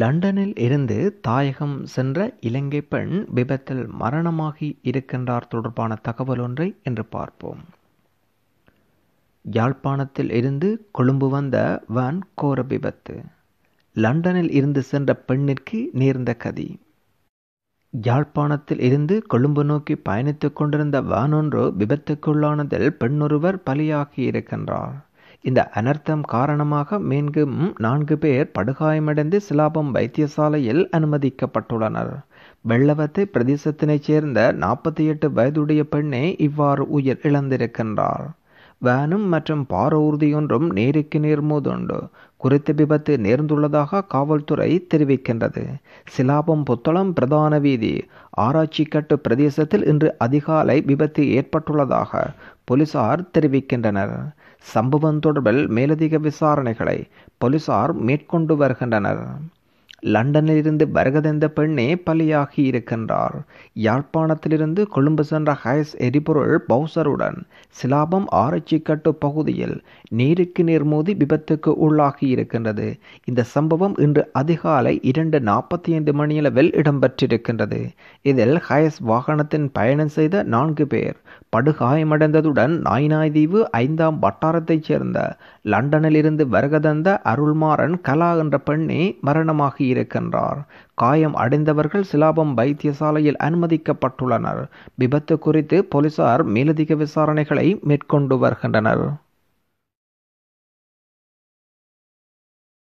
லண்டனில் இருந்து தாயகம் சென்ற இலங்கை பெண் விபத்தில் மரணமாகி இருக்கின்றார் தொடர்பான தகவல் ஒன்றை என்று பார்ப்போம் யாழ்ப்பாணத்தில் இருந்து கொழும்பு வந்த வான் கோர விபத்து லண்டனில் இருந்து சென்ற பெண்ணிற்கு நேர்ந்த கதி யாழ்ப்பாணத்தில் இருந்து கொழும்பு நோக்கி பயணித்துக் கொண்டிருந்த வானொன்று விபத்துக்குள்ளானதில் பெண்ணொருவர் பலியாகி இருக்கின்றார் இந்த அனர்த்தம் காரணமாக மீண்டும் நான்கு பேர் படுகாயமடைந்து சிலாபம் வைத்தியசாலையில் அனுமதிக்கப்பட்டுள்ளனர் வெள்ளவத்தை பிரதேசத்தினைச் சேர்ந்த நாற்பத்தி எட்டு வயதுடைய பெண்ணே இவ்வாறு உயிர் இழந்திருக்கின்றார் வேனும் மற்றும் ஊர்தியொன்றும் நேருக்கு நேர் மோதுண்டு குறித்த விபத்து நேர்ந்துள்ளதாக காவல்துறை தெரிவிக்கின்றது சிலாபம் புத்தளம் பிரதான வீதி ஆராய்ச்சிக்கட்டு பிரதேசத்தில் இன்று அதிகாலை விபத்து ஏற்பட்டுள்ளதாக போலீசார் தெரிவிக்கின்றனர் சம்பவம் தொடர்பில் மேலதிக விசாரணைகளை போலீசார் மேற்கொண்டு வருகின்றனர் லண்டனிலிருந்து பரகதெந்த பெண்ணே பலியாகி இருக்கின்றார் யாழ்ப்பாணத்திலிருந்து கொழும்பு சென்ற ஹயஸ் எரிபொருள் பவுசருடன் சிலாபம் ஆராய்ச்சிக்கட்டு பகுதியில் நீருக்கு நீர் மோதி விபத்துக்கு உள்ளாகி இருக்கின்றது இந்த சம்பவம் இன்று அதிகாலை இரண்டு நாற்பத்தி ஐந்து மணியளவில் இடம்பெற்றிருக்கின்றது இதில் ஹயஸ் வாகனத்தின் பயணம் செய்த நான்கு பேர் படுகாயமடைந்ததுடன் நாய்நாய்தீவு ஐந்தாம் வட்டாரத்தைச் சேர்ந்த லண்டனிலிருந்து வருகதந்த அருள்மாறன் கலா என்ற பெண்ணே மரணமாகி கூறியிருக்கின்றார் காயம் அடைந்தவர்கள் சிலாபம் வைத்தியசாலையில் அனுமதிக்கப்பட்டுள்ளனர் விபத்து குறித்து போலீசார் மேலதிக விசாரணைகளை மேற்கொண்டு வருகின்றனர்